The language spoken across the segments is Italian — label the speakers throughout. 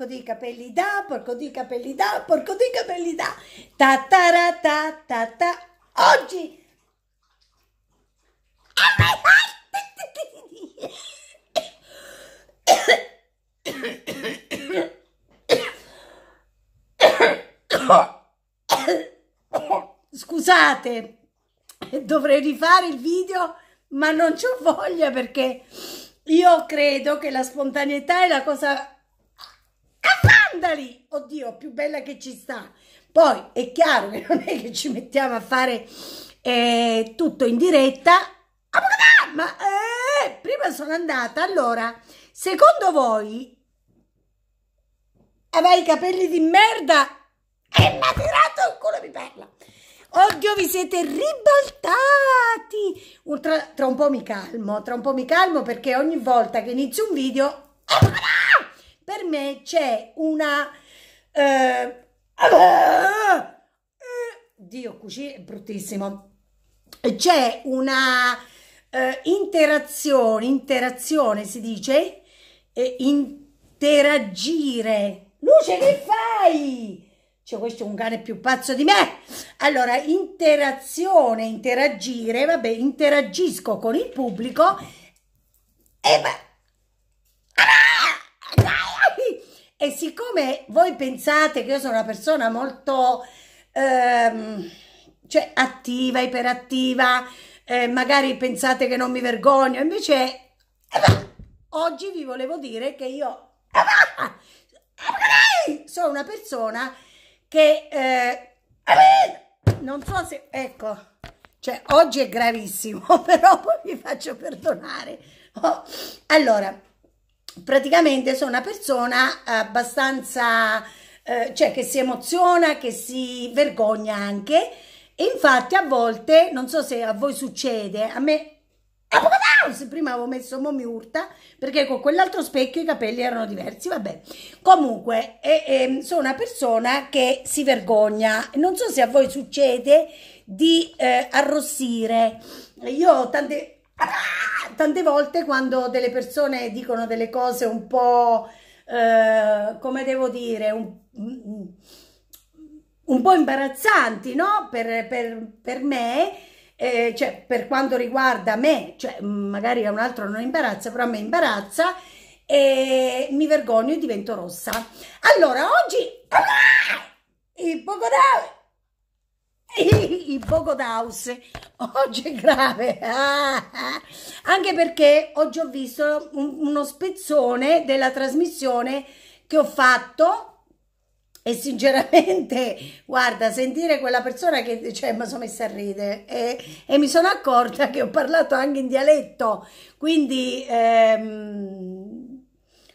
Speaker 1: porco di capelli da, porco di capelli da, porco di capelli da. Ta ta ra ta ta ta. Oggi Scusate, dovrei rifare il video, ma non ho voglia perché io credo che la spontaneità è la cosa domanda lì, oddio, più bella che ci sta. Poi è chiaro che non è che ci mettiamo a fare eh, tutto in diretta. Ah, ma eh, prima sono andata. Allora, secondo voi aveva i capelli di merda e eh, mi ha tirato il culo di perla? Oddio, vi siete ribaltati! tra, tra, un po' mi calmo, tra un po' mi calmo perché ogni volta che inizio un video... Eh, per me c'è una... Eh, ah, eh Dio, così è bruttissimo. C'è una eh, interazione, interazione si dice, eh, interagire. Luce, che fai? Cioè, questo è un cane più pazzo di me. Allora, interazione, interagire, vabbè, interagisco con il pubblico e... Eh, E siccome voi pensate che io sono una persona molto ehm, cioè, attiva, iperattiva, eh, magari pensate che non mi vergogno, invece oggi vi volevo dire che io sono una persona che eh, non so se ecco cioè oggi è gravissimo però poi vi faccio perdonare oh. allora praticamente sono una persona eh, abbastanza, eh, cioè che si emoziona, che si vergogna anche. E infatti a volte, non so se a voi succede, a me... Prima avevo messo urta perché con quell'altro specchio i capelli erano diversi, vabbè. Comunque, eh, eh, sono una persona che si vergogna. Non so se a voi succede di eh, arrossire. Io ho tante tante volte quando delle persone dicono delle cose un po', eh, come devo dire, un, un po' imbarazzanti, no? Per, per, per me, eh, cioè per quanto riguarda me, cioè magari a un altro non imbarazza, però a me imbarazza, e mi vergogno e divento rossa. Allora, oggi... il poco Poconavi il Bogotà House oggi è grave anche perché oggi ho visto un, uno spezzone della trasmissione che ho fatto e sinceramente guarda sentire quella persona che cioè, mi sono messa a ridere e, e, mi sono accorta che ho parlato anche in dialetto quindi ehm,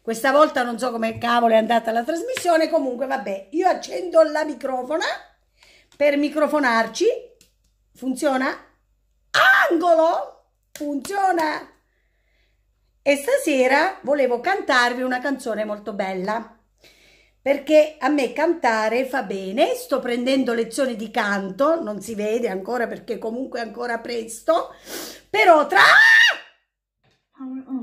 Speaker 1: questa volta non so come cavolo è andata la trasmissione comunque vabbè io accendo la microfona per microfonarci. Funziona? Angolo! Funziona! E stasera volevo cantarvi una canzone molto bella perché a me cantare fa bene, sto prendendo lezioni di canto, non si vede ancora perché comunque è ancora presto, però tra... Oh, oh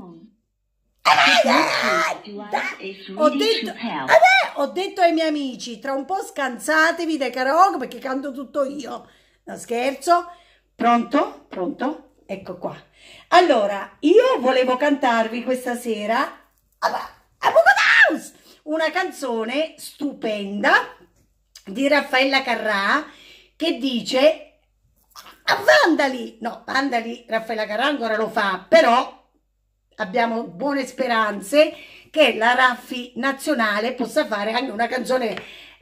Speaker 1: ho detto, vabbè, eh ho detto ai miei amici, tra un po' scansatevi dai karaoke perché canto tutto io. No, scherzo. Pronto? Pronto? Ecco qua. Allora, io volevo cantarvi questa sera una canzone stupenda di Raffaella Carrà che dice Vandali, no, Vandali Raffaella Carrà ancora lo fa, però abbiamo buone speranze che la Raffi nazionale possa fare anche una canzone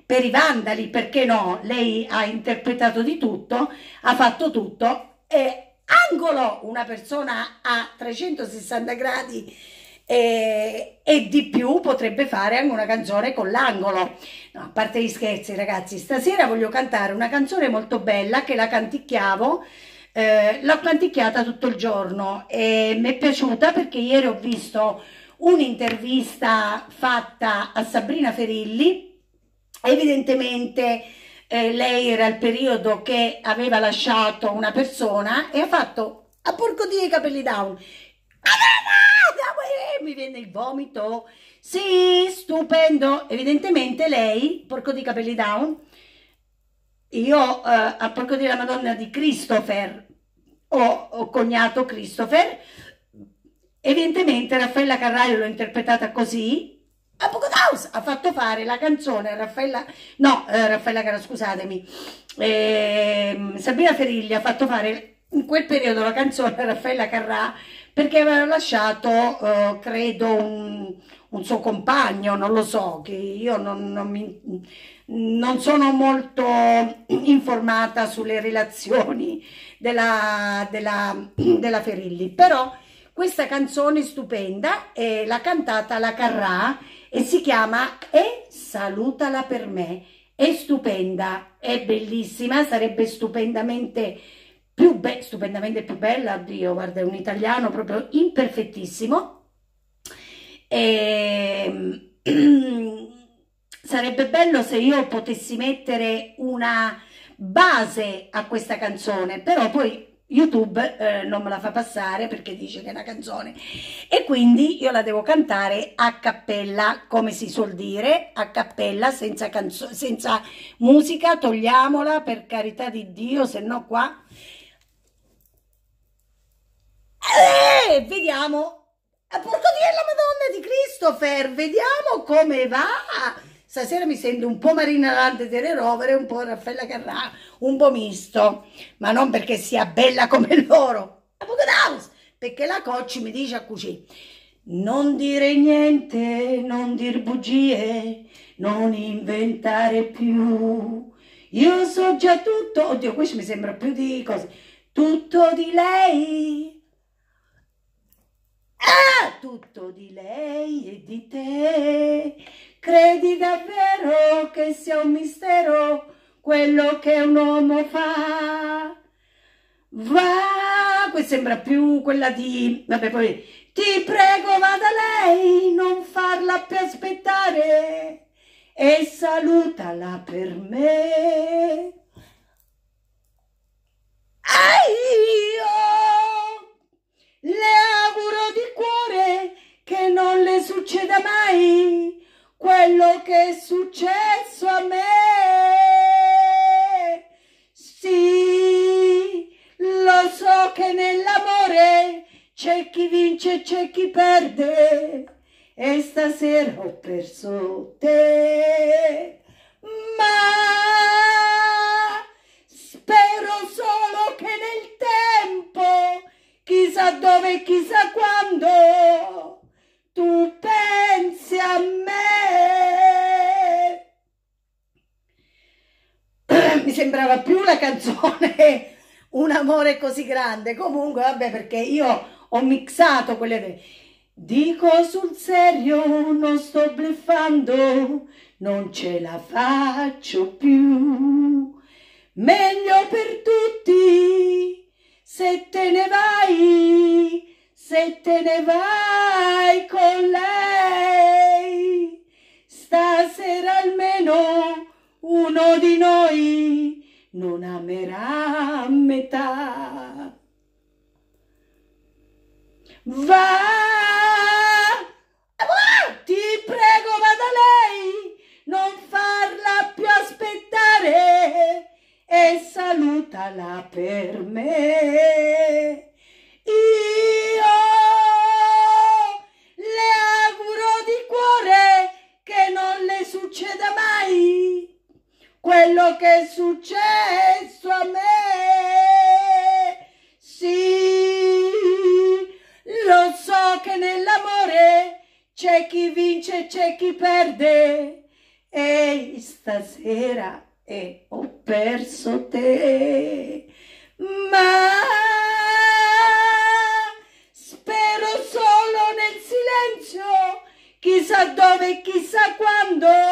Speaker 1: per i vandali, perché no? Lei ha interpretato di tutto, ha fatto tutto e angolo una persona a 360 gradi e, eh, e, di più potrebbe fare anche una canzone con l'angolo. No, a parte gli scherzi ragazzi, stasera voglio cantare una canzone molto bella che la canticchiavo eh, l'ho canticchiata tutto il giorno e mi è piaciuta perché ieri ho visto un'intervista fatta a Sabrina Ferilli, evidentemente eh, lei era il periodo che aveva lasciato una persona e ha fatto a ah, porco di i capelli down mi viene il vomito sì stupendo evidentemente lei porco di capelli down io eh, a porco di la madonna di Christopher ho, ho cognato Christopher, evidentemente Raffaella Carraio l'ho interpretata così, a Pocket House ha fatto fare la canzone a Raffaella, no, eh, Raffaella Cara, scusatemi, eh, Sabrina Feriglia ha fatto fare in quel periodo la canzone a Raffaella Carrà perché aveva lasciato, eh, credo, un, un, suo compagno, non lo so, che io non, non, mi, non sono molto informata sulle relazioni della, della, della Ferilli. Però questa canzone stupenda è la cantata La Carrà e si chiama E salutala per me. È stupenda, è bellissima, sarebbe stupendamente più be- stupendamente più bella, addio, guarda, è un italiano proprio imperfettissimo. E, ehm, sarebbe bello se io potessi mettere una base a questa canzone, però poi YouTube eh, non me la fa passare perché dice che è una canzone e quindi io la devo cantare a cappella, come si suol dire, a cappella, senza, canzo- senza musica, togliamola per carità di Dio, se no qua... Eh, vediamo, eh, porco di la Madonna di Christopher, vediamo come va! Stasera mi sento un po' Marina Lante delle Rovere, un po' Raffaella Carrà, un po' misto, ma non perché sia bella come loro. Perché la cocci mi dice a cucì, non dire niente, non dir bugie, non inventare più. Io so già tutto, oddio questo mi sembra più di cose, tutto di lei. Ah, tutto di lei e di te Credi davvero che sia un mistero quello che un uomo fa? Va, che sembra più quella di... Vabbè, poi... Ti prego, vada lei, non farla più
Speaker 2: aspettare e salutala per me. E io le auguro di cuore che non le succeda mai quello che è successo a me. Sì, lo so che nell'amore c'è chi vince e c'è chi perde. E stasera ho perso te. Ma spero solo che nel tempo, chissà dove, chissà quando,
Speaker 1: sembrava più la canzone Un amore così grande. Comunque, vabbè, perché io ho mixato quelle tre. Dico sul serio, non sto bluffando, non ce la faccio più.
Speaker 2: Meglio per tutti se te ne vai, se te ne vai con lei. Stasera almeno uno di noi non amerà metà. Va! Ti prego, vada lei, non farla più aspettare e salutala per me. perde. Ehi, stasera
Speaker 1: eh, ho
Speaker 2: perso te, ma spero solo nel silenzio, chissà dove, chissà quando.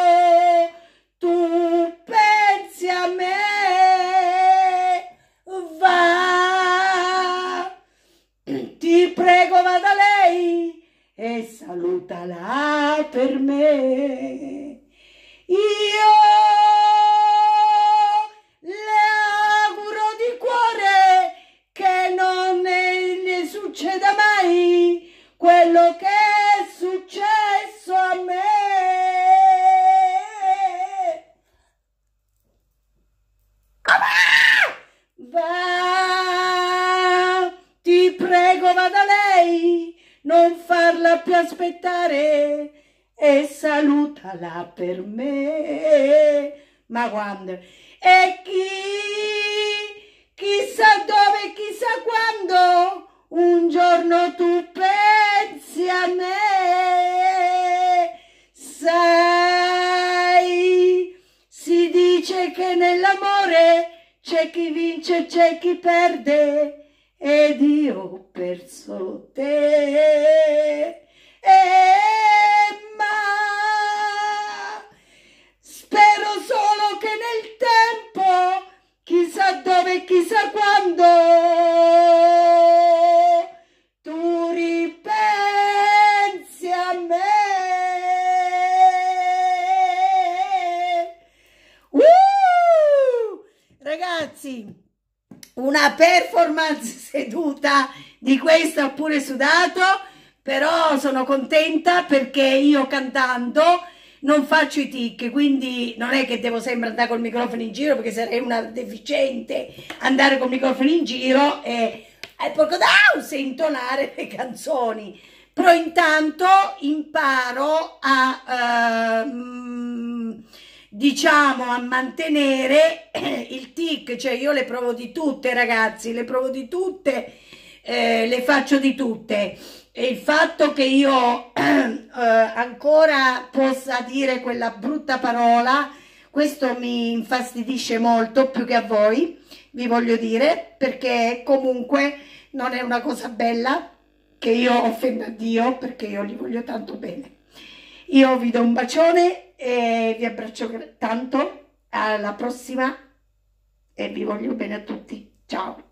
Speaker 2: salutala per me. Ma quando? E chi? Chissà dove, chissà quando, un giorno tu pensi a me. Sai, si dice che nell'amore c'è chi vince, c'è chi perde ed io ho perso te. E ma chissà dove e chissà quando tu ripensi a me.
Speaker 1: Uh! Ragazzi, una performance seduta di questa ha pure sudato, però sono contenta perché io cantando non faccio i tic, quindi non è che devo sempre andare col microfono in giro perché sarei una deficiente andare col microfono in giro e al porco d'ause intonare le canzoni. Però intanto imparo a uh, diciamo a mantenere il tic, cioè io le provo di tutte ragazzi, le provo di tutte, eh, le faccio di tutte e il fatto che io eh, ancora possa dire quella brutta parola, questo mi infastidisce molto più che a voi, vi voglio dire, perché comunque non è una cosa bella che io offendo a Dio, perché io gli voglio tanto bene. Io vi do un bacione e vi abbraccio tanto, alla prossima e vi voglio bene a tutti. Ciao!